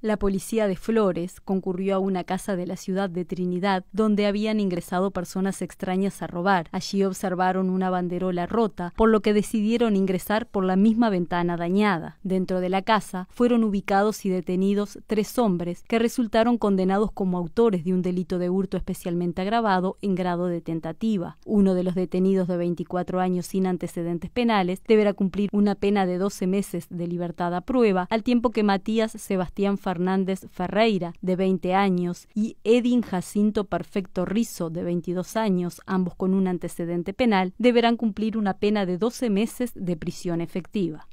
La policía de Flores concurrió a una casa de la ciudad de Trinidad donde habían ingresado personas extrañas a robar. Allí observaron una banderola rota, por lo que decidieron ingresar por la misma ventana dañada. Dentro de la casa fueron ubicados y detenidos tres hombres que resultaron condenados como autores de un delito de hurto especialmente agravado en grado de tentativa. Uno de los detenidos de 24 años sin antecedentes penales deberá cumplir una pena de 12 meses de libertad a prueba, al tiempo que Matías Sebastián Fernández Ferreira, de 20 años, y Edin Jacinto Perfecto Rizo, de 22 años, ambos con un antecedente penal, deberán cumplir una pena de 12 meses de prisión efectiva.